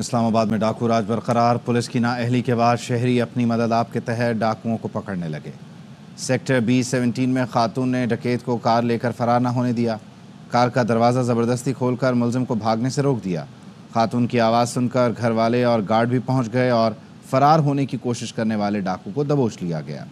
इस्लामाबाद में डाकू राज बरकरार पुलिस की नाअहली के बाद शहरी अपनी मदद आप के तहत डाकुओं को पकड़ने लगे सेक्टर बी सेवनटीन में खातून ने डकैत को कार लेकर फरार न होने दिया कार का दरवाज़ा ज़बरदस्ती खोलकर मुलजिम को भागने से रोक दिया खातून की आवाज़ सुनकर घर वाले और गार्ड भी पहुंच गए और फरार होने की कोशिश करने वाले डाकू को दबोच लिया गया